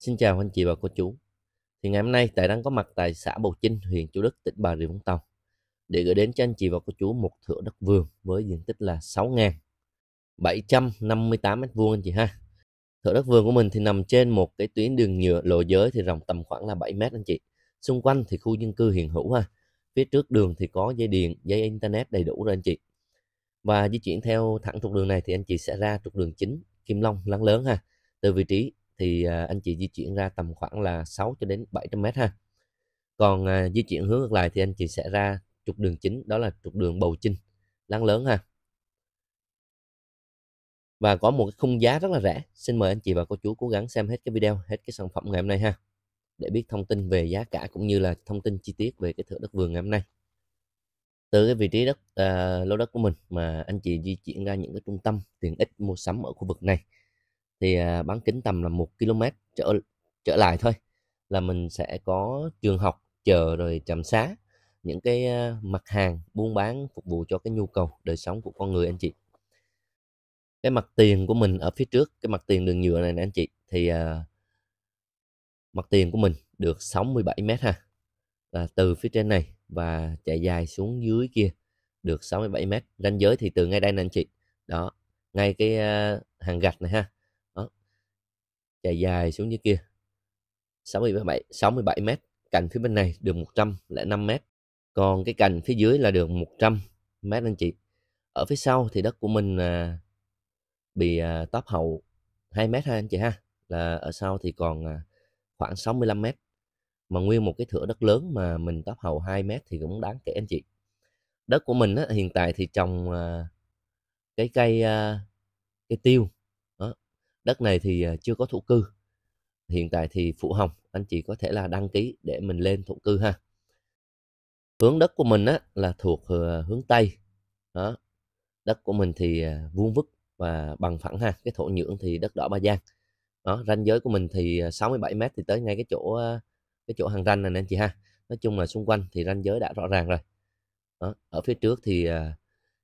Xin chào anh chị và cô chú. Thì ngày hôm nay tại đang có mặt tại xã Bầu Chinh, huyện Chủ Đức, tỉnh Bà Rịa Vũng Tàu để gửi đến cho anh chị và cô chú một thửa đất vườn với diện tích là 6.758 m vuông anh chị ha. Thửa đất vườn của mình thì nằm trên một cái tuyến đường nhựa lộ giới thì rộng tầm khoảng là 7 m anh chị. Xung quanh thì khu dân cư hiện hữu ha. Phía trước đường thì có dây điện, dây internet đầy đủ rồi anh chị. Và di chuyển theo thẳng trục đường này thì anh chị sẽ ra trục đường chính Kim Long Láng Lớn ha. Từ vị trí thì à, anh chị di chuyển ra tầm khoảng là 6 cho đến 700 mét ha. Còn à, di chuyển hướng ngược lại thì anh chị sẽ ra trục đường chính đó là trục đường Bầu Chinh, Láng Lớn ha. Và có một cái khung giá rất là rẻ. Xin mời anh chị và cô chú cố gắng xem hết cái video, hết cái sản phẩm ngày hôm nay ha. Để biết thông tin về giá cả cũng như là thông tin chi tiết về cái thửa đất vườn ngày hôm nay từ cái vị trí đất uh, lô đất của mình mà anh chị di chuyển ra những cái trung tâm tiện ích mua sắm ở khu vực này thì à, bán kính tầm là một km trở trở lại thôi là mình sẽ có trường học chợ rồi trạm xá những cái à, mặt hàng buôn bán phục vụ cho cái nhu cầu đời sống của con người anh chị cái mặt tiền của mình ở phía trước cái mặt tiền đường nhựa này nè anh chị thì uh, mặt tiền của mình được 67 mét ha là từ phía trên này và chạy dài xuống dưới kia được 67 mét ranh giới thì từ ngay đây nè anh chị đó ngay cái uh, hàng gạch này ha chạy dài xuống dưới kia 67, 67 mét cành phía bên này đường 105 mét còn cái cành phía dưới là đường 100 mét anh chị ở phía sau thì đất của mình à, bị à, tóp hậu 2 mét ha anh chị ha là ở sau thì còn à, khoảng 65 mét mà nguyên một cái thửa đất lớn mà mình tóp hậu 2 mét thì cũng đáng kể anh chị đất của mình á, hiện tại thì trồng à, cái cây à, cây tiêu đất này thì à, chưa có thổ cư hiện tại thì phụ hồng anh chị có thể là đăng ký để mình lên thổ cư ha hướng đất của mình á, là thuộc ờ, hướng tây đó đất của mình thì à, vuông vức và bằng phẳng ha cái thổ nhưỡng thì đất đỏ ba giang đó ranh giới của mình thì 67 à, mét thì tới ngay cái chỗ cái chỗ hàng ranh này anh chị ha nói chung là xung quanh thì ranh giới đã rõ ràng rồi đó. ở phía trước thì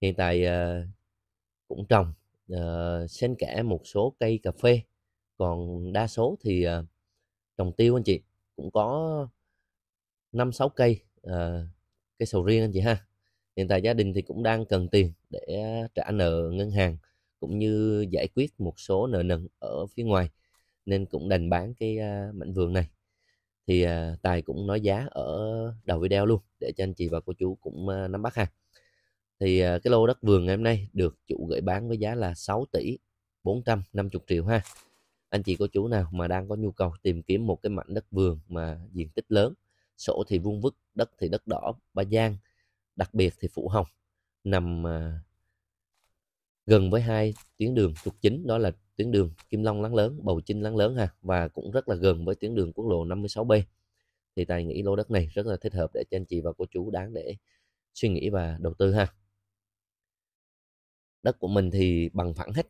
hiện tại cũng trồng uh, xen kẽ một số cây cà phê còn đa số thì uh, trồng tiêu anh chị cũng có năm sáu cây uh, cây sầu riêng anh chị ha hiện tại gia đình thì cũng đang cần tiền để trả nợ ngân hàng cũng như giải quyết một số nợ nần ở phía ngoài nên cũng đành bán cái uh, mảnh vườn này thì uh, tài cũng nói giá ở đầu video luôn để cho anh chị và cô chú cũng uh, nắm bắt ha thì à, cái lô đất vườn ngày hôm nay được chủ gửi bán với giá là 6 tỷ 450 triệu ha anh chị cô chú nào mà đang có nhu cầu tìm kiếm một cái mảnh đất vườn mà diện tích lớn sổ thì vuông vức đất thì đất đỏ ba giang đặc biệt thì phụ hồng nằm à, gần với hai tuyến đường trục chính đó là tuyến đường Kim Long Láng Lớn, Bầu Chinh Láng Lớn ha và cũng rất là gần với tuyến đường quốc lộ 56B. Thì tài nghĩ lô đất này rất là thích hợp để cho anh chị và cô chú đáng để suy nghĩ và đầu tư ha đất của mình thì bằng phẳng hết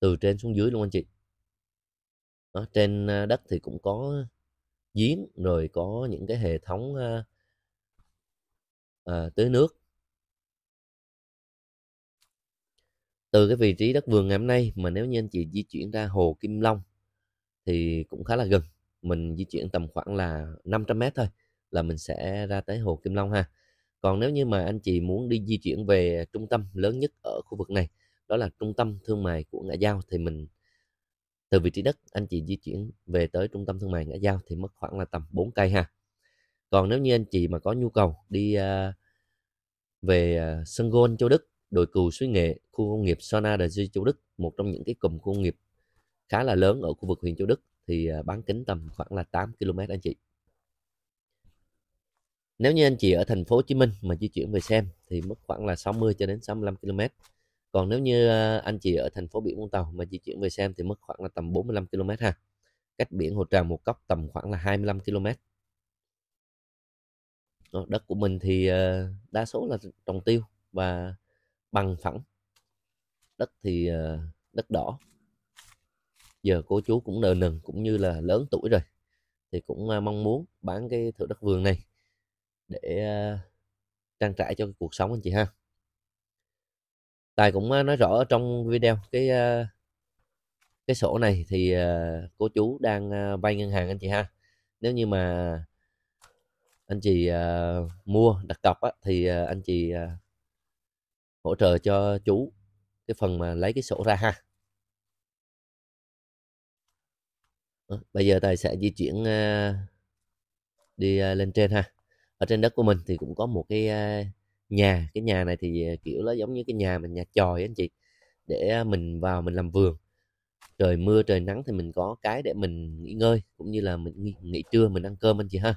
từ trên xuống dưới luôn anh chị đó, trên ờ, đất thì cũng có giếng rồi có những cái hệ thống à, à, tưới nước từ cái vị trí đất vườn ngày hôm nay mà nếu như anh chị di chuyển ra hồ Kim Long thì cũng khá là gần mình di chuyển tầm khoảng là 500 mét thôi là mình sẽ ra tới hồ Kim Long ha còn nếu như mà anh chị muốn đi di chuyển về trung tâm lớn nhất ở khu vực này đó là trung tâm thương mại của ngã giao thì mình từ vị trí đất anh chị di chuyển về tới trung tâm thương mại ngã giao thì mất khoảng là tầm 4 cây ha còn nếu như anh chị mà có nhu cầu đi à, về à, sân gôn châu đức đội cừu suối nghệ khu công nghiệp sona de Duy, châu đức một trong những cái cụm khu công nghiệp khá là lớn ở khu vực huyện châu đức thì à, bán kính tầm khoảng là 8 km anh chị nếu như anh chị ở thành phố Hồ Chí Minh mà di chuyển về xem thì mất khoảng là 60 cho đến 65 km còn nếu như ờ, anh chị ở thành phố biển Vũng Tàu mà di chuyển về xem thì mất khoảng là tầm 45 km ha cách biển Hồ Tràng một cốc tầm khoảng là 25 km ờ, đất của mình thì ờ, đa số là trồng tiêu và bằng phẳng đất thì đất đỏ giờ cô chú cũng nờ nần cũng như là lớn tuổi rồi thì cũng mong muốn bán cái thửa đất vườn này để ờ, trang trải cho cuộc sống anh chị ha tài cũng ờ, nói rõ trong video cái ờ, cái sổ này thì cô chú đang vay ngân hàng anh chị ha nếu như mà anh chị mua đặt cọc á, thì anh chị hỗ trợ cho chú cái phần mà lấy cái sổ ra ha bây giờ tài sẽ di chuyển đi lên trên ha ở trên đất của mình thì cũng có một cái nhà cái nhà này thì à, kiểu nó giống như cái nhà mình nhà tròi anh chị để à, mình vào mình làm vườn trời mưa trời nắng thì mình có cái để mình nghỉ ngơi cũng như là mình nghỉ, nghỉ trưa mình ăn cơm anh chị ha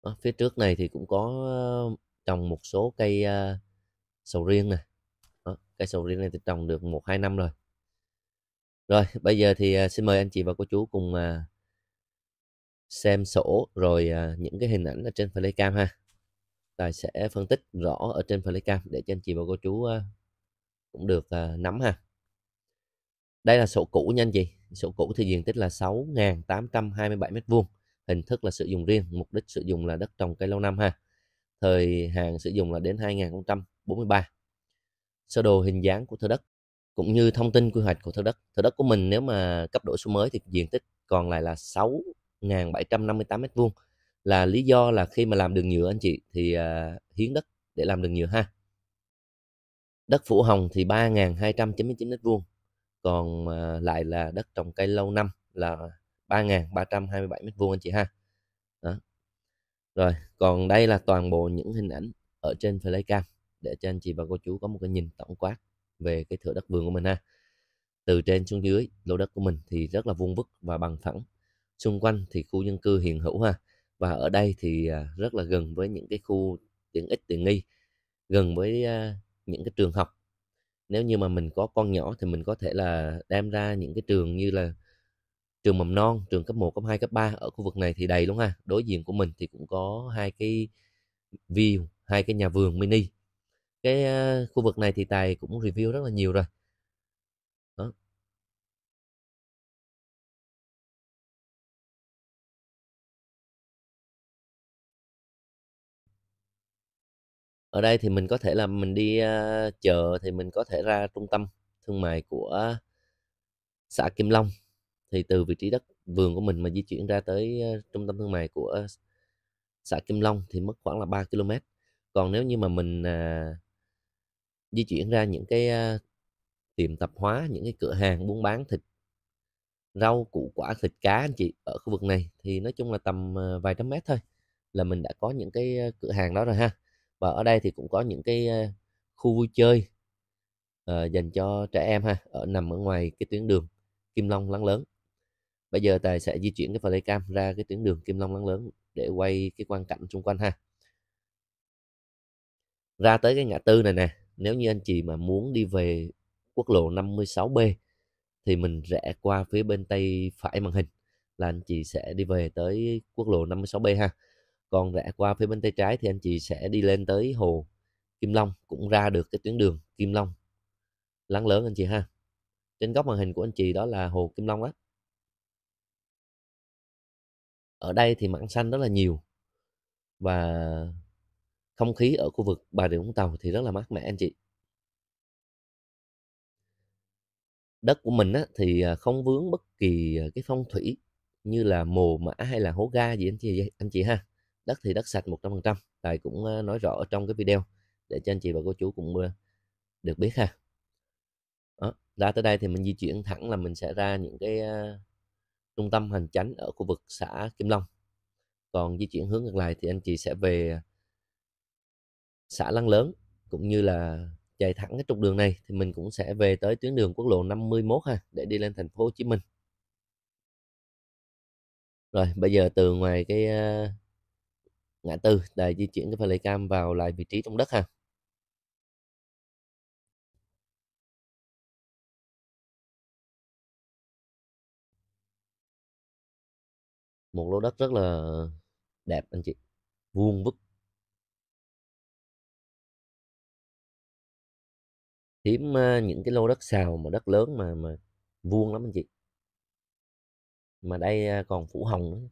Ở phía trước này thì cũng có ờ, trồng một số cây à, sầu riêng nè cây sầu riêng này thì trồng được một hai năm rồi rồi, bây giờ thì à, xin mời anh chị và cô chú cùng à, xem sổ rồi à, những cái hình ảnh ở trên Playcam ha. Tài sẽ phân tích rõ ở trên Playcam để cho anh chị và cô chú cũng được nắm ha. Đây là sổ cũ nha anh chị. Sổ cũ thì diện tích là 6.827 m2, hình thức là sử dụng riêng, mục đích sử dụng là đất trồng cây lâu năm ha. Thời hạn sử dụng là đến 2043. Sơ đồ hình dáng của thửa đất cũng như thông tin quy hoạch của thửa đất thửa đất của mình nếu mà cấp đổi số mới thì diện tích còn lại là 6.758 m2 là lý do là khi mà làm đường nhựa anh chị thì uh, hiến đất để làm đường nhựa ha đất phủ hồng thì 3.299 m2 còn uh, lại là đất trồng cây lâu năm là 3.327 m2 anh chị ha Đó. rồi còn đây là toàn bộ những hình ảnh ở trên Playcam để cho anh chị và cô chú có một cái nhìn tổng quát về cái thửa đất vườn của mình ha từ trên xuống dưới lô đất của mình thì rất là vuông vức và bằng phẳng xung quanh thì khu dân cư hiện hữu ha và ở đây thì à, rất là gần với những cái khu tiện ích tiện nghi gần với à, những cái trường học nếu như mà mình có con nhỏ thì mình có thể là đem ra những cái trường như là trường mầm non, trường cấp 1, cấp 2, cấp 3 ở khu vực này thì đầy luôn ha. Đối diện của mình thì cũng có hai cái view, hai cái nhà vườn mini cái khu vực này thì tài cũng review rất là nhiều rồi đó. ở đây thì mình có thể là mình đi uh, chợ thì mình có thể ra trung tâm thương mại của xã Kim Long thì từ vị trí đất vườn của mình mà di chuyển ra tới trung tâm thương mại của xã Kim Long thì mất khoảng là 3 km còn nếu như mà mình à, di chuyển ra những cái tiệm tạp hóa những cái cửa hàng buôn bán thịt rau củ quả thịt cá anh chị ở khu vực này thì nói chung là tầm ờ, vài trăm mét thôi là mình đã có những cái ờ, cửa hàng đó rồi ha và ở đây thì cũng có những cái ờ, khu vui chơi uh, dành cho trẻ em ha ở nằm ở ngoài cái tuyến đường Kim Long Láng Lớn bây giờ tài sẽ di chuyển cái flycam ra cái tuyến đường Kim Long Láng Lớn để quay cái quang cảnh xung quanh ha ra tới cái ngã tư này nè nếu như anh chị mà muốn đi về quốc lộ 56B thì mình rẽ qua phía bên tay phải màn hình là anh chị sẽ đi về tới quốc lộ 56B ha. Còn rẽ qua phía bên tay trái thì anh chị sẽ đi lên tới hồ Kim Long cũng ra được cái tuyến đường Kim Long. Láng lớn anh chị ha. Trên góc màn hình của anh chị đó là hồ Kim Long á. Ở đây thì mảng xanh rất là nhiều và không khí ở khu vực Bà Rịa Vũng Tàu thì rất là mát mẻ anh chị. Đất của mình á, thì à, không vướng bất kỳ à, cái phong thủy như là mồ mã hay là hố ga gì anh chị anh chị ha. Đất thì đất sạch 100%, Tài cũng à, nói rõ trong cái video để cho anh chị và cô chú cũng được biết ha. Đó, ra tới đây thì mình di chuyển thẳng là mình sẽ ra những cái trung tâm hành chánh ở khu vực xã Kim Long. Còn di chuyển hướng ngược lại thì anh chị sẽ về xã Lăng Lớn cũng như là chạy thẳng cái trục đường này thì mình cũng sẽ về tới tuyến đường quốc lộ 51 ha để đi lên thành phố Hồ Chí Minh. Rồi bây giờ từ ngoài cái ờ, ngã tư để di chuyển cái cam vào lại vị trí trong đất ha. Một lô đất rất là đẹp anh chị. Vuông vức hiếm những cái lô đất xào mà đất lớn mà mà vuông lắm anh chị mà đây còn phủ hồng nữa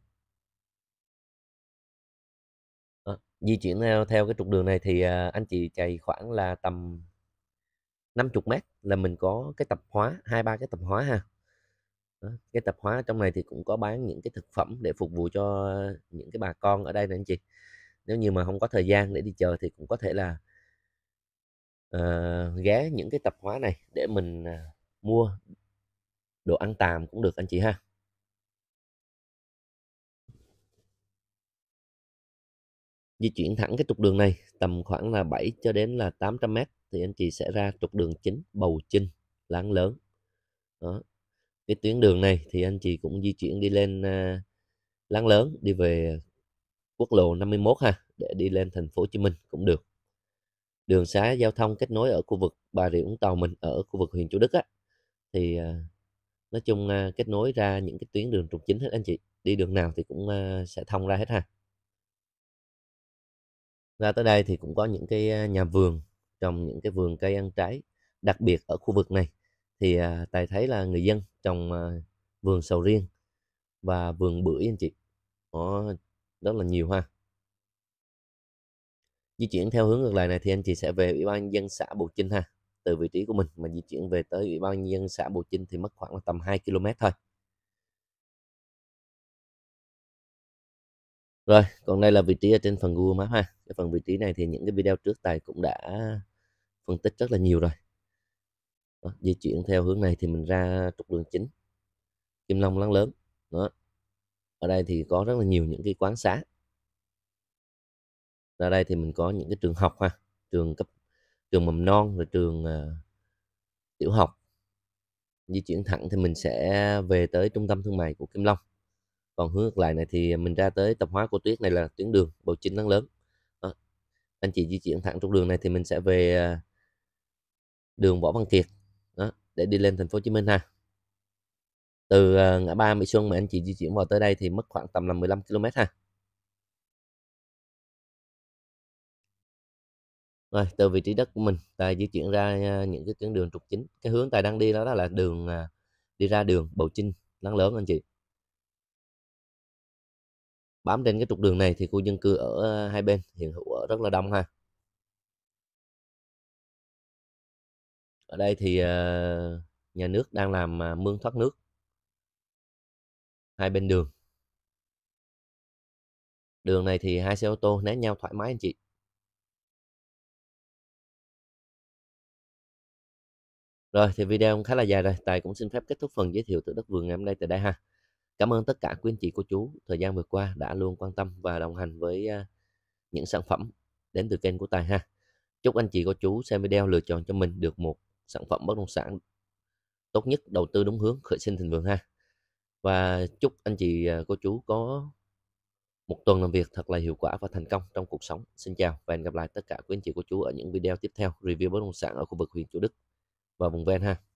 à, di chuyển theo, theo cái trục đường này thì ờ, anh chị chạy khoảng là tầm 50 mét là mình có cái tập hóa hai ba cái tập hóa ha đó, cái tập hóa trong này thì cũng có bán những cái thực phẩm để phục vụ cho những cái bà con ở đây nè anh chị nếu như mà không có thời gian để đi chờ thì cũng có thể là Ờ, ghé những cái tập hóa này để mình uh, mua đồ ăn tàm cũng được anh chị ha di chuyển thẳng cái trục đường này tầm khoảng là 7 cho đến là 800 mét thì anh chị sẽ ra trục đường chính Bầu Chinh Láng Lớn đó cái tuyến đường này thì anh chị cũng di chuyển đi lên uh, Láng Lớn đi về quốc lộ 51 ha để đi lên thành phố Hồ Chí Minh cũng được đường xá giao thông kết nối ở khu vực Bà Rịa Vũng Tàu mình ở khu vực huyện Chủ Đức á thì à, nói chung à, kết nối ra những cái tuyến đường trục chính hết anh chị đi đường nào thì cũng à, sẽ thông ra hết ha ra tới đây thì cũng có những cái nhà vườn trồng những cái vườn cây ăn trái đặc biệt ở khu vực này thì tài thấy là người dân trồng vườn sầu riêng và vườn bưởi anh chị đó rất là nhiều ha di chuyển theo hướng ngược lại này thì anh chị sẽ về ủy ban dân xã Bộ Chinh ha từ vị trí của mình mà di chuyển về tới ủy ban dân xã Bộ Chinh thì mất khoảng là tầm 2 km thôi rồi còn đây là vị trí ở trên phần Google Maps ha cái phần vị trí này thì những cái video trước tài cũng đã phân tích rất là nhiều rồi đó, di chuyển theo hướng này thì mình ra trục đường chính Kim Long Láng Lớn đó ở đây thì có rất là nhiều những cái quán xá ra đây thì mình có những cái trường học ha trường cấp trường mầm non rồi trường uh, tiểu học di chuyển thẳng thì mình sẽ về tới trung tâm thương mại của Kim Long còn hướng ngược lại này thì mình ra tới tập hóa của Tuyết này là tuyến đường bầu chính nắng lớn à, anh chị di chuyển thẳng trục đường này thì mình sẽ về uh, đường Võ Văn Kiệt đó, để đi lên thành phố Hồ Chí Minh ha từ uh, ngã ba Mỹ Xuân mà anh chị di chuyển vào tới đây thì mất khoảng tầm là 15 km ha rồi từ vị trí đất của mình tài di chuyển ra những cái tuyến đường trục chính cái hướng tài đang đi đó là đường à, đi ra đường bầu chinh láng lớn anh chị bám trên cái trục đường này thì khu dân cư ở à, hai bên hiện hữu ở rất là đông ha ở đây thì à, nhà nước đang làm mương thoát nước hai bên đường đường này thì hai xe ô tô né nhau thoải mái anh chị Rồi thì video cũng khá là dài rồi, Tài cũng xin phép kết thúc phần giới thiệu từ đất vườn ngày hôm nay tại đây ha. Cảm ơn tất cả quý anh chị cô chú thời gian vừa qua đã luôn quan tâm và đồng hành với à, những sản phẩm đến từ kênh của Tài ha. Chúc anh chị cô chú xem video lựa chọn cho mình được một sản phẩm bất động sản tốt nhất, đầu tư đúng hướng, khởi sinh thịnh vượng ha. Và chúc anh chị à, cô chú có một tuần làm việc thật là hiệu quả và thành công trong cuộc sống. Xin chào và hẹn gặp lại tất cả quý anh chị cô chú ở những video tiếp theo review bất động sản ở khu vực huyện Chủ Đức và vùng ven ha